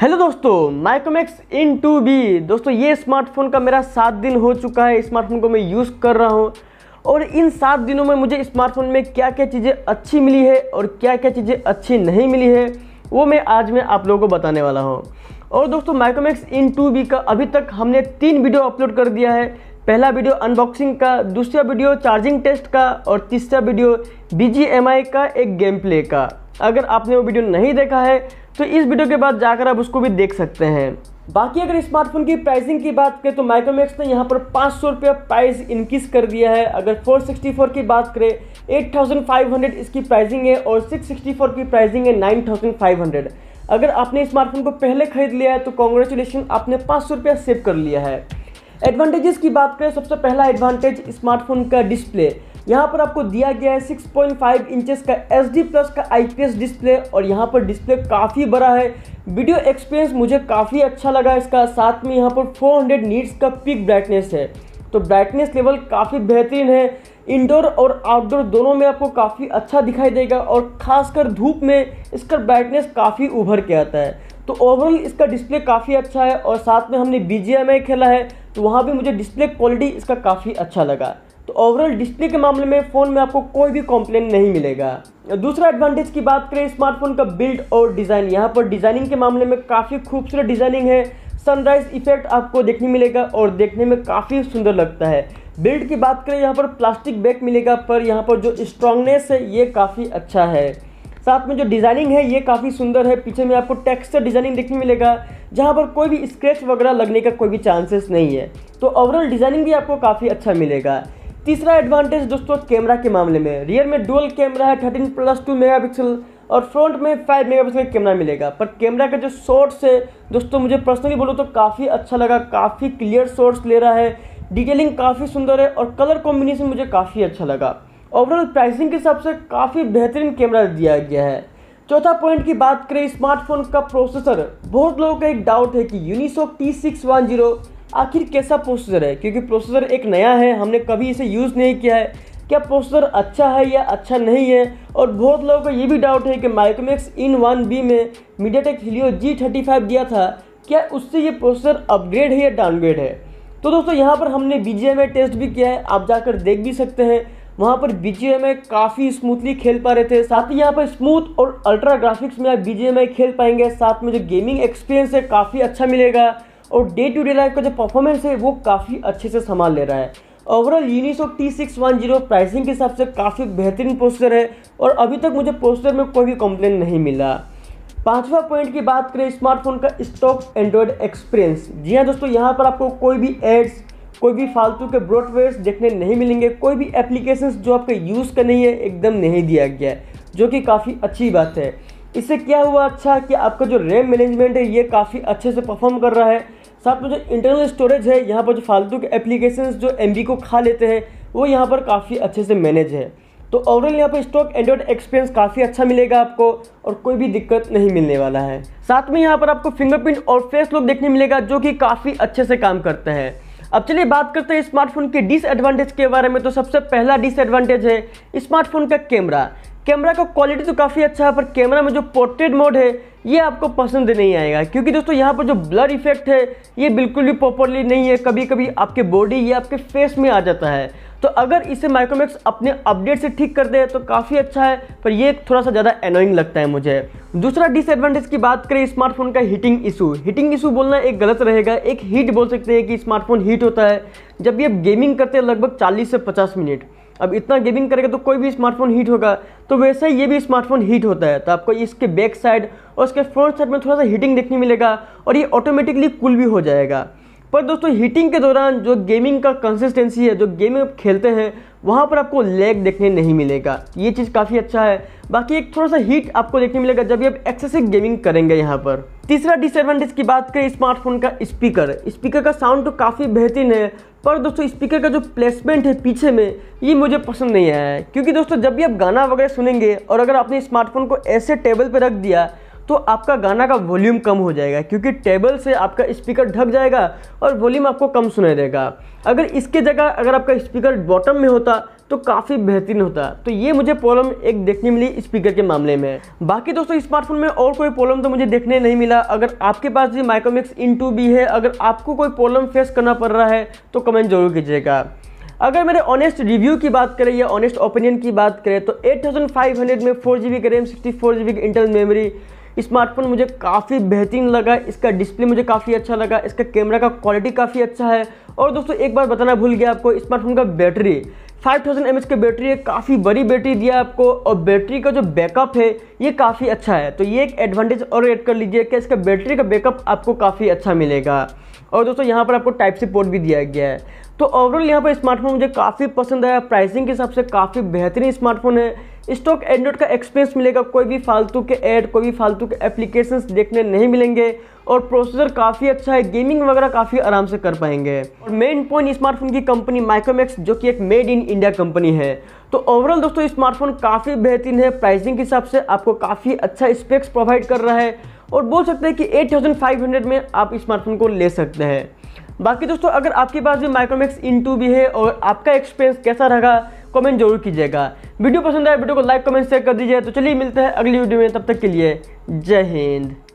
hello दोस्तों माइकोमैक्स इन to be दोस्तों ये स्मार्टफोन का मेरा सात दिन हो चुका है स्मार्टफोन को मैं यूज़ कर रहा हूँ और इन सात दिनों में मुझे स्मार्टफोन में क्या क्या चीज़ें अच्छी मिली है और क्या क्या चीज़ें अच्छी नहीं मिली है वो मैं आज मैं आप लोगों को बताने वाला हूँ और दोस्तों माइकोमैक्स इन टू बी का अभी तक हमने तीन वीडियो अपलोड कर दिया है पहला वीडियो अनबॉक्सिंग का दूसरा वीडियो चार्जिंग टेस्ट का और तीसरा वीडियो बी का एक गेम प्ले का अगर आपने वो वीडियो नहीं देखा है तो इस वीडियो के बाद जाकर आप उसको भी देख सकते हैं बाकी अगर स्मार्टफोन की प्राइसिंग की बात करें तो माइक्रोमैक्स ने यहाँ पर पाँच सौ रुपया प्राइस इंक्रीज कर दिया है अगर 464 की बात करें 8500 इसकी प्राइसिंग है और 664 की प्राइसिंग है 9500 अगर आपने स्मार्टफोन को पहले खरीद लिया है तो कॉन्ग्रेचुलेशन आपने पाँच सौ रुपया सेव कर लिया है एडवांटेजेस की बात करें सबसे पहला एडवांटेज स्मार्टफोन का डिस्प्ले यहाँ पर आपको दिया गया है 6.5 पॉइंट इंचेस का एच डी प्लस का आईपीएस डिस्प्ले और यहाँ पर डिस्प्ले काफ़ी बड़ा है वीडियो एक्सपीरियंस मुझे काफ़ी अच्छा लगा इसका साथ में यहाँ पर 400 हंड्रेड नीट्स का पिक ब्राइटनेस है तो ब्राइटनेस लेवल काफ़ी बेहतरीन है इंडोर और आउटडोर दोनों में आपको काफ़ी अच्छा दिखाई देगा और खासकर धूप में इसका ब्राइटनेस काफ़ी उभर के आता है तो ओवरऑल इसका डिस्प्ले काफ़ी अच्छा है और साथ में हमने बी खेला है तो वहाँ भी मुझे डिस्प्ले क्वालिटी इसका काफ़ी अच्छा लगा तो ओवरऑल डिस्प्ले के मामले में फ़ोन में आपको कोई भी कॉम्प्लेन नहीं मिलेगा दूसरा एडवांटेज की बात करें स्मार्टफोन का बिल्ड और डिज़ाइन यहाँ पर डिज़ाइनिंग के मामले में काफ़ी खूबसूरत डिज़ाइनिंग है सनराइज इफेक्ट आपको देखने मिलेगा और देखने में काफ़ी सुंदर लगता है बिल्ड की बात करें यहाँ पर प्लास्टिक बैक मिलेगा पर यहाँ पर जो स्ट्रांगनेस है ये काफ़ी अच्छा है साथ में जो डिज़ाइनिंग है ये काफ़ी सुंदर है पीछे में आपको टेक्सचर डिज़ाइनिंग देखने मिलेगा जहाँ पर कोई भी स्क्रैच वगैरह लगने का कोई भी चांसेस नहीं है तो ओवरऑल डिज़ाइनिंग भी आपको काफ़ी अच्छा मिलेगा तीसरा एडवांटेज दोस्तों कैमरा के मामले में रियर में डुअल कैमरा है thirteen plus two megapixel और फ्रंट में फाइव मेगा पिक्सल कैमरा मिलेगा पर कैमरा का जो शॉर्ट्स है दोस्तों मुझे पर्सनली बोलो तो काफ़ी अच्छा लगा काफ़ी क्लियर शॉर्ट्स ले रहा है डिटेलिंग काफ़ी सुंदर है और कलर कॉम्बिनेशन मुझे काफ़ी अच्छा लगा ओवरऑल प्राइसिंग के हिसाब से काफ़ी बेहतरीन कैमरा दिया गया है चौथा पॉइंट की बात करें स्मार्टफोन का प्रोसेसर बहुत लोगों का एक डाउट है कि Unisoc T six one zero आखिर कैसा प्रोसेसर है क्योंकि प्रोसेसर एक नया है हमने कभी इसे यूज़ नहीं किया है क्या प्रोसेसर अच्छा है या अच्छा नहीं है और बहुत लोगों का ये भी डाउट है कि माइक्रोमैक्स इन वन बी में MediaTek Helio G thirty five दिया था क्या उससे ये प्रोसेसर अपग्रेड है या डाउनग्रेड है तो दोस्तों यहाँ पर हमने B G M I test भी किया है आप जाकर देख भी सकते हैं वहाँ पर बी जी एम आई काफ़ी स्मूथली खेल पा रहे थे साथ ही यहाँ पर स्मूथ और अल्ट्रा ग्राफिक्स में आप बी जी एम आई खेल पाएंगे साथ में जो गेमिंग एक्सपीरियंस है काफ़ी अच्छा मिलेगा और डे टू डे लाइफ का जो परफॉर्मेंस है वो काफ़ी अच्छे से संभाल ले रहा है overall Unisoc T six one zero pricing के हिसाब से काफ़ी बेहतरीन पोस्टर है और अभी तक मुझे पोस्टर में कोई भी कंप्लेन नहीं मिला पांचवा पॉइंट की बात करें स्मार्टफोन का स्टॉक एंड्रॉयड एक्सपीरियंस जी हाँ दोस्तों यहाँ पर आपको कोई भी एड्स कोई भी फालतू के ब्रॉडवेयर्स देखने नहीं मिलेंगे कोई भी एप्लीकेशन जो आपके यूज़ करनी नहीं है एकदम नहीं दिया गया है जो कि काफ़ी अच्छी बात है इससे क्या हुआ अच्छा कि आपका जो रैम मैनेजमेंट है ये काफ़ी अच्छे से परफॉर्म कर रहा है साथ में जो इंटरनल स्टोरेज है यहाँ पर जो फालतू के एप्लीकेशन जो एम को खा लेते हैं वो यहाँ पर काफ़ी अच्छे से मैनेज है तो ओवरऑल यहाँ पर स्टॉक एंड्रॉइड एक्सपीरियंस काफ़ी अच्छा मिलेगा आपको और कोई भी दिक्कत नहीं मिलने वाला है साथ में यहाँ पर आपको फिंगरप्रिंट और फेस लुक देखने मिलेगा जो कि काफ़ी अच्छे से काम करते हैं अब चलिए बात करते हैं स्मार्टफोन के डिसएडवांटेज के बारे में तो सबसे पहला डिसएडवांटेज है स्मार्टफोन का कैमरा कैमरा का क्वालिटी तो काफ़ी अच्छा है पर कैमरा में जो पोर्ट्रेट मोड है ये आपको पसंद नहीं आएगा क्योंकि दोस्तों यहाँ पर जो ब्लर इफेक्ट है ये बिल्कुल भी प्रॉपरली नहीं है कभी कभी आपके बॉडी या आपके फेस में आ जाता है तो अगर इसे माइक्रोमैक्स अपने अपडेट से ठीक कर दे तो काफ़ी अच्छा है पर ये थोड़ा सा ज़्यादा एनोइंग लगता है मुझे दूसरा डिसएडवांटेज की बात करें स्मार्टफोन का हीटिंग इशू हीटिंग इशू बोलना एक गलत रहेगा एक हीट बोल सकते हैं कि स्मार्टफोन हीट होता है जब ये गेमिंग करते हैं लगभग 40 से 50 मिनट अब इतना गेमिंग करेगा तो कोई भी स्मार्टफोन हीट होगा तो वैसे ही ये भी स्मार्टफोन हीट होता है तो आपको इसके बैक साइड और इसके फ्रंट साइड में थोड़ा सा हीटिंग देखने मिलेगा और ये ऑटोमेटिकली कूल भी हो जाएगा पर दोस्तों हीटिंग के दौरान जो गेमिंग का कंसिस्टेंसी है जो गेमिंग आप खेलते हैं वहाँ पर आपको लेग देखने नहीं मिलेगा ये चीज़ काफ़ी अच्छा है बाकी एक थोड़ा सा हीट आपको देखने मिलेगा जब भी आप एक्सेसिव गेमिंग करेंगे यहाँ पर तीसरा डिसएडवांटेज की बात करें स्मार्टफोन का स्पीकर स्पीकर का साउंड तो काफ़ी बेहतरीन है पर दोस्तों स्पीकर का जो प्लेसमेंट है पीछे में ये मुझे पसंद नहीं आया है क्योंकि दोस्तों जब भी आप गाना वगैरह सुनेंगे और अगर आपने स्मार्टफोन को ऐसे टेबल पर रख दिया तो आपका गाना का वॉल्यूम कम हो जाएगा क्योंकि टेबल से आपका स्पीकर ढक जाएगा और वॉल्यूम आपको कम सुनाई देगा अगर इसके जगह अगर आपका स्पीकर बॉटम में होता तो काफ़ी बेहतरीन होता तो ये मुझे प्रॉब्लम एक देखने मिली स्पीकर के मामले में बाकी दोस्तों स्मार्टफोन में और कोई प्रॉब्लम तो मुझे देखने नहीं मिला अगर आपके पास ये माइक्रोमिक्स इन टू भी है अगर आपको कोई प्रॉब्लम फेस करना पड़ रहा है तो कमेंट जरूर कीजिएगा अगर मेरे ऑनेस्ट रिव्यू की बात करें या ऑनेस्ट ओपिनियन की बात करें तो एट में फोर जी बी का RAM sixty four G B internal memory smartphone मुझे काफ़ी बेहतरीन लगा इसका डिस्प्ले मुझे काफ़ी अच्छा लगा इसका कैमरा का क्वालिटी काफ़ी अच्छा है और दोस्तों एक बार बताना भूल गया आपको स्मार्टफोन का बैटरी 5000 थाउजेंड की बैटरी है काफ़ी बड़ी बैटरी दिया आपको और बैटरी का जो बैकअप है ये काफ़ी अच्छा है तो ये एक एडवांटेज और ऐड कर लीजिए कि इसका बैटरी का बैकअप आपको काफ़ी अच्छा मिलेगा और दोस्तों यहाँ पर आपको टाइप सी पोर्ट भी दिया गया है तो ओवरऑल यहाँ पर स्मार्टफोन मुझे काफ़ी पसंद आया प्राइसिंग के हिसाब से काफ़ी बेहतरीन स्मार्टफोन है स्टॉक एंड्रॉइड का एक्सपीरियंस मिलेगा कोई भी फालतू के ऐड कोई भी फालतू के एप्लीकेशंस देखने नहीं मिलेंगे और प्रोसेसर काफ़ी अच्छा है गेमिंग वगैरह काफ़ी आराम से कर पाएंगे और मेन पॉइंट स्मार्टफोन की कंपनी माइक्रोमैक्स जो कि एक मेड इन इंडिया कंपनी है तो ओवरऑल दोस्तों स्मार्टफोन काफ़ी बेहतरीन है प्राइसिंग के हिसाब से आपको काफ़ी अच्छा स्पेक्स प्रोवाइड कर रहा है और बोल सकते हैं कि एट में आप स्मार्टफोन को ले सकते हैं बाकी दोस्तों अगर आपके पास भी माइक्रोमैक्स इन टू भी है और आपका एक्सपीरियंस कैसा रहेगा कमेंट जरूर कीजिएगा वीडियो पसंद आए वीडियो को लाइक कमेंट शेयर कर दीजिए तो चलिए मिलते हैं अगली वीडियो में तब तक के लिए जय हिंद